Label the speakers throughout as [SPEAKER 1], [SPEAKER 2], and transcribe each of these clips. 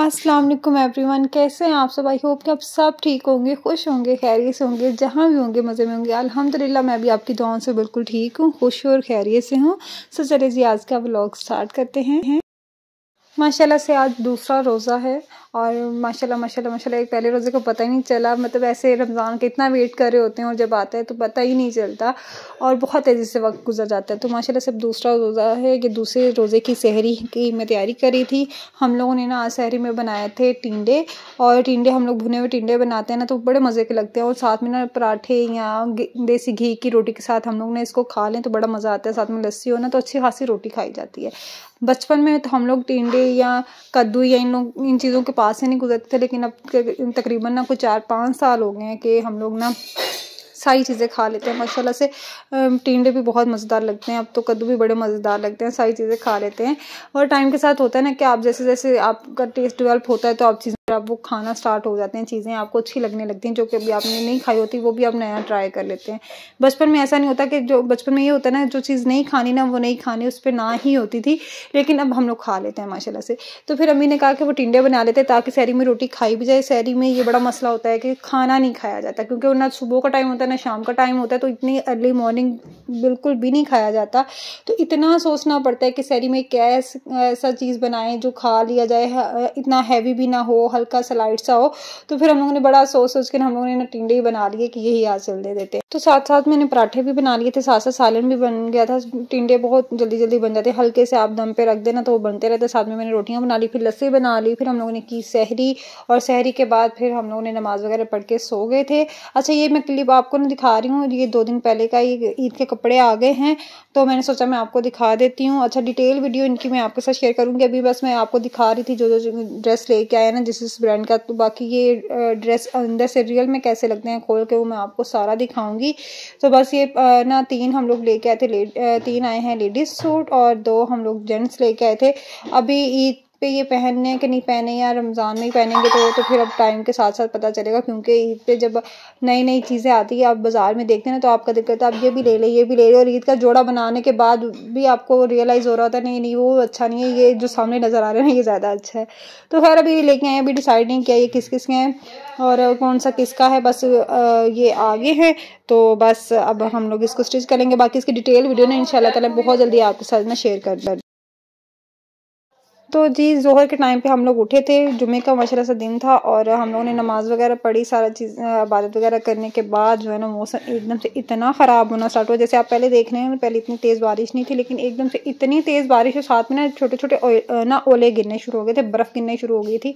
[SPEAKER 1] अस्सलाम वालेकुम एवरीवन कैसे हैं आप सब आई होप कि आप सब ठीक होंगे खुश होंगे खैरियत से होंगे जहाँ भी होंगे मज़े में होंगे अल्हम्दुलिल्लाह मैं भी आपकी दुआओं से बिल्कुल ठीक हूँ खुश और खैरियत से हूँ सो चले जी आज का व्लॉग स्टार्ट करते हैं माशाल्लाह से आज दूसरा रोज़ा है और माशाल्लाह माशाल्लाह माशाल्लाह एक पहले रोज़े को पता ही नहीं चला मतलब ऐसे रमज़ान के इतना वेट कर रहे होते हैं और जब आता है तो पता ही नहीं चलता और बहुत तेज़ी से वक्त गुजर जाता है तो माशाल्लाह से अब दूसरा रोज़ा है कि दूसरे रोज़े की सहरी की मैं तैयारी करी थी हम लोगों ने ना आज सहरी में बनाए थे टिंडे और टिंडे हम लोग भुने हुए टिंडे बनाते हैं ना तो बड़े मज़े के लगते हैं और साथ में ना पराठे या देसी घी की रोटी के साथ हम लोग ने इसको खा लें तो बड़ा मज़ा आता है साथ में लस्सी हो ना तो अच्छी खासी रोटी खाई जाती है बचपन में तो हम लोग टेंडे या कद्दू या इन लोग इन चीज़ों के पास से नहीं गुजरते थे लेकिन अब तकरीबन ना कुछ चार पाँच साल हो गए हैं कि हम लोग ना सारी चीज़ें खा लेते हैं माशाल्लाह से टेंडे भी बहुत मज़ेदार लगते हैं अब तो कद्दू भी बड़े मज़ेदार लगते हैं सारी चीज़ें खा लेते हैं और टाइम के साथ होता है ना कि आप जैसे जैसे आपका टेस्ट डेवलप होता है तो आप आप वो खाना स्टार्ट हो जाते हैं चीज़ें आपको अच्छी लगने लगती हैं जो कि अभी आपने नहीं खाई होती वो भी आप नया ट्राई कर लेते हैं बचपन में ऐसा नहीं होता कि जो बचपन में ये होता है ना जो चीज़ नहीं खानी ना वो नहीं खानी उस पर ना ही होती थी लेकिन अब हम लोग खा लेते हैं माशाला से तो फिर अम्मी ने कहा कि वो टिंडे बना लेते हैं ताकि शहरी में रोटी खाई भी जाए शहरी में ये बड़ा मसला होता है कि खाना नहीं खाया जाता क्योंकि ना सुबह का टाइम होता है ना शाम का टाइम होता है तो इतनी अर्ली मॉर्निंग बिल्कुल भी नहीं खाया जाता तो इतना सोचना पड़ता है कि शहरी में क्या ऐसा चीज़ बनाएं जो खा लिया जाए इतना हैवी भी ना हो हल्का सा लाइट सा हो तो फिर हम लोगों ने बड़ा सोच सोच के हम लोगों ने ना टिंडे ही बना लिए कि यही आज जल्दी देते तो साथ साथ मैंने पराठे भी बना लिए थे साथ साथ सालन भी बन गया था टिंडे बहुत जल्दी जल्दी बन जाते हल्के से आप दम पे रख देना तो वो बनते रहते साथ में मैंने रोटियाँ बना ली फिर लस्सी बना ली फिर हम लोगों ने की सहरी और सहरी के बाद फिर हम लोगों ने नमाज़ वगैरह पढ़ के सो गए थे अच्छा ये मैं क्लिप आपको ना दिखा रही हूँ ये दो दिन पहले का ये ईद के कपड़े आ गए हैं तो मैंने सोचा मैं आपको दिखा देती हूँ अच्छा डिटेल वीडियो इनकी मैं आपके साथ शेयर करूँगी अभी बस मैं आपको दिखा रही थी जो जो ड्रेस लेके आया ना जिस जिस ब्रांड का तो बाकी ये ड्रेस अंदर से रियल में कैसे लगते हैं खोल के वो मैं आपको सारा दिखाऊंगी तो बस ये ना तीन हम लोग लेके आए थे तीन आए हैं लेडीज़ सूट और दो हम लोग जेंट्स लेके आए थे अभी ईद पे ये पहनने कि नहीं पहने या रमज़ान में ही पहनेंगे तो तो फिर अब टाइम के साथ साथ पता चलेगा क्योंकि ईद पे जब नई नई चीज़ें आती हैं आप बाज़ार में देखते हैं ना तो आपका दिक्कत है आप ये भी ले लें ये भी ले लें और ईद का जोड़ा बनाने के बाद भी आपको रियलाइज़ हो रहा था नहीं नहीं वो अच्छा नहीं है ये जो सामने नज़र आ रहा है ये ज़्यादा अच्छा है तो खैर अभी लेके आए अभी डिसाइड नहीं किया ये किस किस के हैं और कौन सा किसका है बस ये आगे है तो बस अब हम लोग इसको स्टिच करेंगे बाकी इसकी डिटेल वीडियो ना इन ताला बहुत जल्दी आपके साथ मैं शेयर कर दूँ तो जी जोहर के टाइम पे हम लोग उठे थे जुमे का मशरा सा दिन था और हम लोगों ने नमाज़ वगैरह पढ़ी सारा चीज़ इबादत वगैरह करने के बाद जो है ना मौसम एकदम से इतना ख़राब होना स्टार्ट हुआ जैसे आप पहले देख रहे हैं पहले इतनी तेज़ बारिश नहीं थी लेकिन एकदम से इतनी तेज़ बारिश है साथ में ना छोटे छोटे ना ओले गिरने शुरू हो गए थे बर्फ़ गिरने शुरू हो गई थी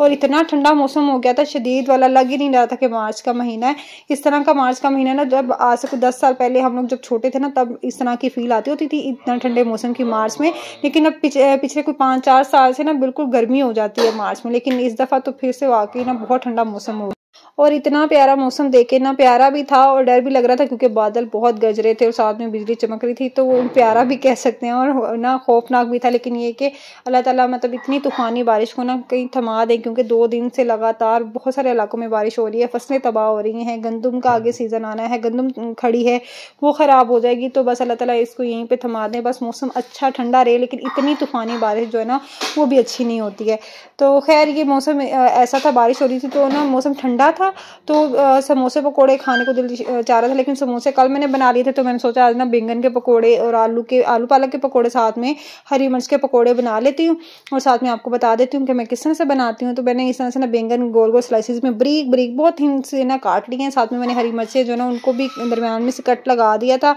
[SPEAKER 1] और इतना ठंडा मौसम हो गया था शदीद वाला लग ही नहीं रहा था कि मार्च का महीना है इस तरह का मार्च का महीना ना जब आज से कुछ दस साल पहले हम लोग जब छोटे थे ना तब इस तरह की फील आती होती थी इतना ठंडे मौसम की मार्च में लेकिन अब पिछले कुछ पाँच चार साल से ना बिल्कुल गर्मी हो जाती है मार्च में लेकिन इस दफ़ा तो फिर से वाकई ना बहुत ठंडा मौसम हो और इतना प्यारा मौसम देखे ना प्यारा भी था और डर भी लग रहा था क्योंकि बादल बहुत गज रहे थे और साथ में बिजली चमक रही थी तो वो प्यारा भी कह सकते हैं और ना खौफनाक भी था लेकिन ये कि अल्लाह ताला मतलब इतनी तूफ़ानी बारिश को ना कहीं थमा दें क्योंकि दो दिन से लगातार बहुत सारे इलाकों में बारिश हो रही है फसलें तबाह हो रही हैं गंदम का आगे सीज़न आना है गंदम खड़ी है वो ख़राब हो जाएगी तो बस अल्लाह ताला इसको यहीं पर थमा दें बस मौसम अच्छा ठंडा रहे लेकिन इतनी तूफ़ानी बारिश जो है ना वो भी अच्छी नहीं होती है तो खैर ये मौसम ऐसा था बारिश हो रही थी तो ना मौसम ठंडा गया था तो समोसे पकोड़े खाने को दिल चाह रहा था लेकिन समोसे कल मैंने बना लिए थे तो मैंने सोचा आज ना बैंगन के पकोड़े और आलू के आलू पालक के पकोड़े साथ में हरी मिर्च के पकोड़े बना लेती हूँ और साथ में आपको बता देती हूँ कि मैं किस तरह से बनाती हूँ तो मैंने इस तरह से ना बैंगन गोल गोल स्लाइसिस में ब्रीक ब्रीक बहुत हिंद से ना काट लिए हैं साथ में मैंने हरी मिर्चें जो ना उनको भी दरमियान में से कट लगा दिया था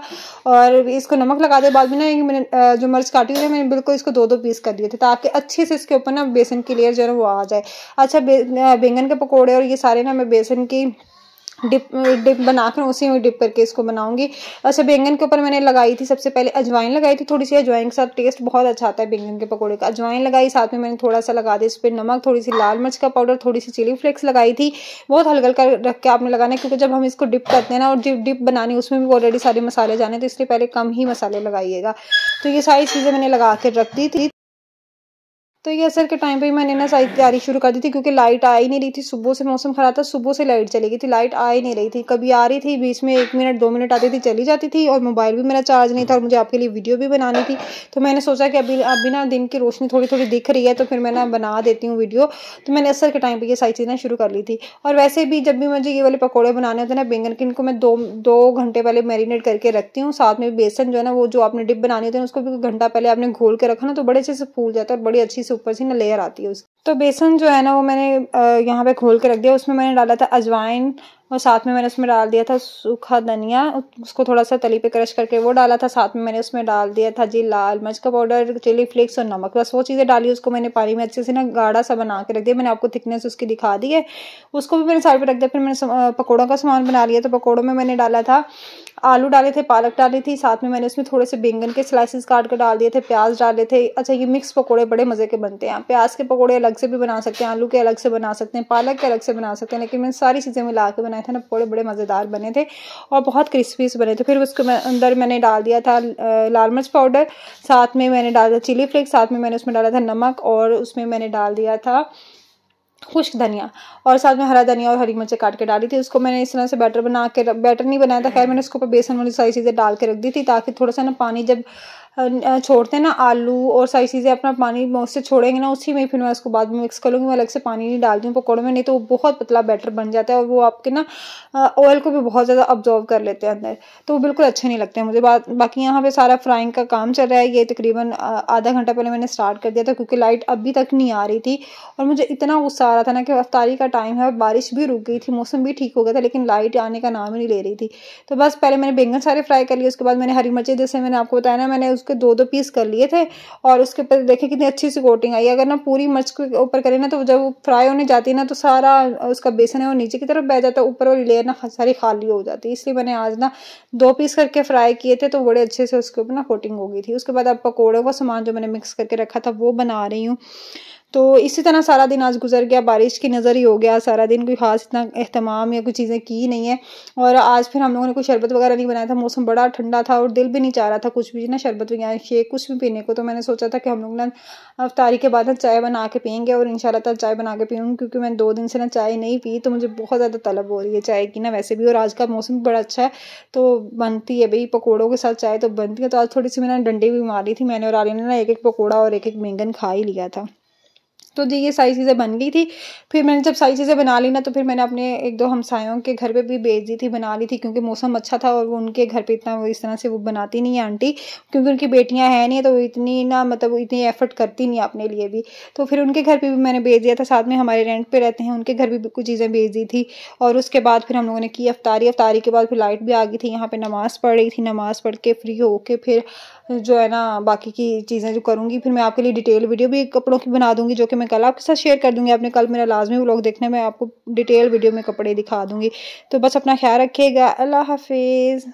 [SPEAKER 1] और इसको नमक लगा दिया बाद में ना मैंने जो मिर्च काटी हुई है मैंने बिल्कुल इसको दो दो पीस कर दिए थे ताकि अच्छे से इसके ऊपर ना बेसन की लेयर जो है वो आ जाए अच्छा बैंगन के पकौड़े और ये सारे में मैं बेसन की डिप डिप बनाकर उसी में डिप करके इसको बनाऊंगी अच्छा बैंगन के ऊपर मैंने लगाई थी सबसे पहले अजवाइन लगाई थी थोड़ी सी अजवाइन के साथ टेस्ट बहुत अच्छा आता है बैंगन के पकोड़े का अजवाइन लगाई साथ में मैंने थोड़ा सा लगा दिया इस पर नमक थोड़ी सी लाल मिर्च का पाउडर थोड़ी सी चिली फ्लेक्स लगाई थी बहुत हल्का हल्का रख के आपने लगाना क्योंकि जब हम इसको डिप करते हैं ना और जो डिप बनानी उसमें भी ऑलरेडी सारे मसाले जाने तो इसलिए पहले कम ही मसाले लगाइएगा तो ये सारी चीज़ें मैंने लगा के रख दी थी तो ये असर के टाइम पे ही मैंने ना सारी तैयारी शुरू कर दी थी क्योंकि लाइट आ ही नहीं रही थी सुबह से मौसम ख़राब था सुबह से लाइट चली गई थी लाइट आ ही नहीं रही थी कभी आ रही थी बीच में एक मिनट दो मिनट आती थी चली जाती थी और मोबाइल भी मेरा चार्ज नहीं था और मुझे आपके लिए वीडियो भी बनानी थी तो मैंने सोचा कि अभी अभी ना दिन की रोशनी थोड़ी थोड़ी दिख रही है तो फिर मैं ना बना देती हूँ वीडियो तो मैंने असर के टाइम पर ये सारी चीज़ें शुरू कर ली थी और वैसे भी जब भी मुझे ये वाले पकौड़े बनाने होते ना बैंगन के इनको मैं दो दो घंटे पहले मैरिनेट करके रखती हूँ साथ में बेसन जो है ना वो जो आपने डिप बनानी होती है उसको भी घंटा पहले आपने घोल के रखा ना तो बड़े अच्छे से फूल जाता है और बड़ी अच्छी से ऊपर से ना लेयर आती है उसकी तो बेसन जो है ना वो मैंने यहाँ पे खोल के रख दिया उसमें मैंने डाला था अजवाइन और साथ में मैंने उसमें डाल दिया था सूखा धनिया उसको थोड़ा सा तली पे क्रश करके वो डाला था साथ में मैंने उसमें डाल दिया था जी लाल मिर्च का पाउडर चिली फ्लेक्स और नमक बस वो चीज़ें डाली उसको मैंने पानी में अच्छे से ना गाढ़ा सा बना के रख दिया मैंने आपको थिकनेस उसकी दिखा दी है उसको भी मैंने साइड पर रख दिया फिर मैंने पकौड़ों का सामान बना लिया तो पकौड़ों में मैंने डाला था आलू डाले थे पालक डाली थी साथ में मैंने उसमें थोड़े से बैंगन के स्लाइसिस काट कर डाल दिए थे प्याज डाले थे अच्छा ये मिक्स पकौड़े बड़े मज़े के बनते हैं प्याज के पकौड़े अलग से भी बना सकते हैं आलू के अलग से बना सकते हैं पालक के अलग से बना सकते हैं लेकिन मैंने सारी चीज़ें मिला के बनाए थे ना पकौड़े बड़े मज़ेदार बने थे और बहुत क्रिस्पी से बने थे फिर उसके अंदर मैंने डाल दिया था लाल मिर्च पाउडर साथ में मैंने डाला चिली फ्लेक्स साथ में मैंने उसमें डाला था नमक और उसमें मैंने डाल दिया था खुश्क धनिया और साथ में हरा धनिया और हरी मिर्चें काट के डाली थी उसको मैंने इस तरह से बैटर बना के बैटर नहीं बनाया था खैर मैंने उसके ऊपर बेसन वाली सारी चीज़ें डाल के रख दी थी ताकि थोड़ा सा ना पानी जब छोड़ते हैं ना आलू और सारी चीज़ें अपना पानी मोस्ट से छोड़ेंगे ना उसी में फिर मैं उसको बाद में मिक्स कर लूँगी मैं अलग से पानी नहीं डालती हूँ पकौड़ों में नहीं तो वो बहुत पतला बैटर बन जाता है और वो आपके ना ऑयल को भी बहुत ज़्यादा ऑब्जॉर्व कर लेते हैं अंदर तो वो बिल्कुल अच्छे नहीं लगते हैं मुझे बा, बाकी यहाँ पर सारा फ्राइंग का काम चल रहा है ये तकरीबन आधा घंटा पहले मैंने स्टार्ट कर दिया था क्योंकि लाइट अभी तक नहीं आ रही थी और मुझे इतना गुस्सा आ रहा था ना कि अफ्तारी का टाइम है बारिश भी रुक गई थी मौसम भी ठीक हो गया था लेकिन लाइट आने का नाम ही नहीं ले रही थी तो बस पहले मैंने बैंगन सारे फ्राई कर लिए उसके बाद मैंने हरी मिर्ची जैसे मैंने आपको बताया ना मैंने उसके दो दो पीस कर लिए थे और उसके ऊपर देखे कितनी अच्छी सी कोटिंग आई अगर ना पूरी मर्च के ऊपर करें ना तो जब फ्राई होने जाती है ना तो सारा उसका बेसन है वो नीचे की तरफ बह जाता है ऊपर वाली लेयर ना सारी खाली हो जाती है इसलिए मैंने आज ना दो पीस करके फ्राई किए थे तो बड़े अच्छे से उसके ऊपर ना कोटिंग हो गई थी उसके बाद अब पकौड़ों का सामान जो मैंने मिक्स करके रखा था वो बना रही हूँ तो इसी तरह सारा दिन आज गुजर गया बारिश की नज़र ही हो गया सारा दिन कोई खास इतना अहतमाम या कोई चीज़ें की नहीं है और आज फिर हम लोगों ने कोई शरबत वगैरह नहीं बनाया था मौसम बड़ा ठंडा था और दिल भी नहीं चाह रहा था कुछ भी ना शरबत वगैरह शेक कुछ भी पीने को तो मैंने सोचा था कि हम लोग ना अफ्तारी के बाद ना चाय बना के पियेंगे और इन चाय बना के पीऊँगी क्योंकि मैं दो दिन से ना चाय नहीं पी तो मुझे बहुत ज़्यादा तलब हो रही है चाय की ना वैसे भी और आज का मौसम भी बड़ा अच्छा है तो बनती है भाई पकौड़ों के साथ चाय तो बनती है तो आज थोड़ी सी मैंने डंडी भी मारी थी मैंने और आलिया ने ना एक एक पकौड़ा और एक एक बैंगन खा ही लिया था तो जी ये सारी चीज़ें बन गई थी फिर मैंने जब सारी चीज़ें बना ली ना तो फिर मैंने अपने एक दो हमसायों के घर पे भी भेज दी थी बना ली थी क्योंकि मौसम अच्छा था और उनके घर पे इतना वो इस तरह से वो बनाती नहीं है आंटी क्योंकि उनकी बेटियां हैं नहीं तो वो इतनी ना मतलब इतनी एफर्ट करती नहीं अपने लिए भी तो फिर उनके घर पर भी मैंने भेज दिया था साथ में हमारे रेंट पर रहते हैं उनके घर भी कुछ चीज़ें भेज दी थी और उसके बाद फिर हम लोगों ने की अफ्तारी अफ्तारी के बाद फिर लाइट भी आ गई थी यहाँ पर नमाज़ पढ़ रही थी नमाज़ पढ़ के फ्री होके फिर जो है ना बाकी की चीज़ें जो करूँगी फिर मैं आपके लिए डिटेल वीडियो भी कपड़ों की बना दूँगी जो कि मैं कल आपके साथ शेयर कर दूँगी आपने कल मेरा लाजमी व्लॉग देखने में आपको डिटेल वीडियो में कपड़े दिखा दूँगी तो बस अपना ख्याल रखिएगा अल्लाह हाफिज़